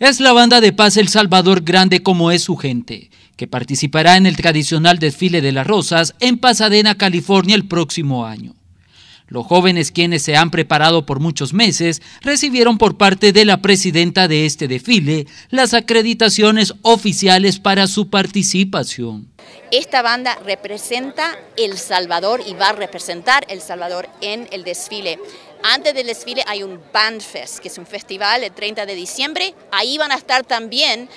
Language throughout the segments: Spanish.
Es la banda de paz El Salvador Grande como es su gente, que participará en el tradicional desfile de las rosas en Pasadena, California el próximo año. Los jóvenes quienes se han preparado por muchos meses recibieron por parte de la presidenta de este desfile las acreditaciones oficiales para su participación. Esta banda representa El Salvador y va a representar El Salvador en el desfile antes del desfile hay un Bandfest, que es un festival el 30 de diciembre. Ahí van a estar también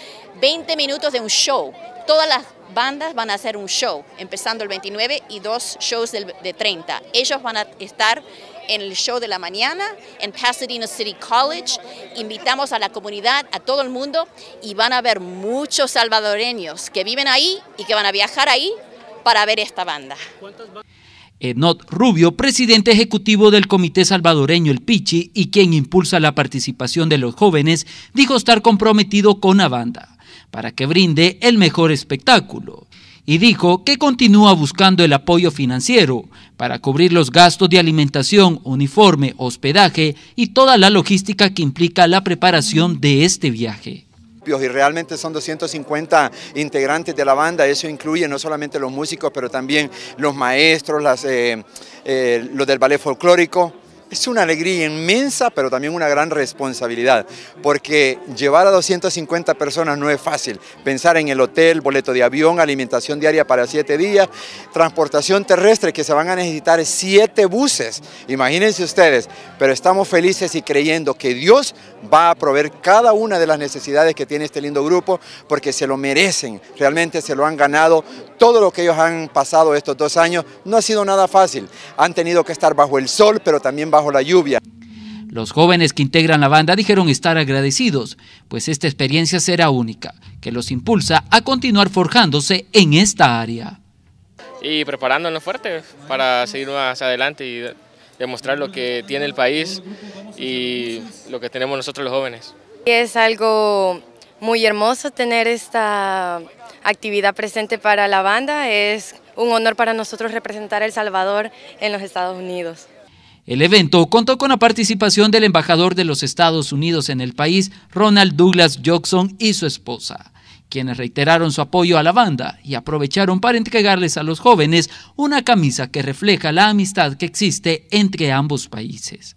20 minutos de un show. Todas las bandas van a hacer un show, empezando el 29 y dos shows del, de 30. Ellos van a estar en el show de la mañana en Pasadena City College. Invitamos a la comunidad, a todo el mundo, y van a ver muchos salvadoreños que viven ahí y que van a viajar ahí para ver esta banda. Enot Rubio, presidente ejecutivo del Comité Salvadoreño El Pichi y quien impulsa la participación de los jóvenes, dijo estar comprometido con la banda para que brinde el mejor espectáculo y dijo que continúa buscando el apoyo financiero para cubrir los gastos de alimentación, uniforme, hospedaje y toda la logística que implica la preparación de este viaje y realmente son 250 integrantes de la banda. Eso incluye no solamente los músicos, pero también los maestros, eh, eh, los del ballet folclórico. Es una alegría inmensa, pero también una gran responsabilidad, porque llevar a 250 personas no es fácil. Pensar en el hotel, boleto de avión, alimentación diaria para siete días, transportación terrestre, que se van a necesitar siete buses, imagínense ustedes, pero estamos felices y creyendo que Dios va a proveer cada una de las necesidades que tiene este lindo grupo, porque se lo merecen, realmente se lo han ganado, todo lo que ellos han pasado estos dos años no ha sido nada fácil, han tenido que estar bajo el sol, pero también bajo la lluvia. Los jóvenes que integran la banda dijeron estar agradecidos, pues esta experiencia será única, que los impulsa a continuar forjándose en esta área. Y preparándonos fuerte para seguir más adelante y demostrar lo que tiene el país y lo que tenemos nosotros los jóvenes. Es algo muy hermoso tener esta actividad presente para la banda. Es un honor para nosotros representar El Salvador en los Estados Unidos. El evento contó con la participación del embajador de los Estados Unidos en el país, Ronald Douglas Jackson, y su esposa, quienes reiteraron su apoyo a la banda y aprovecharon para entregarles a los jóvenes una camisa que refleja la amistad que existe entre ambos países.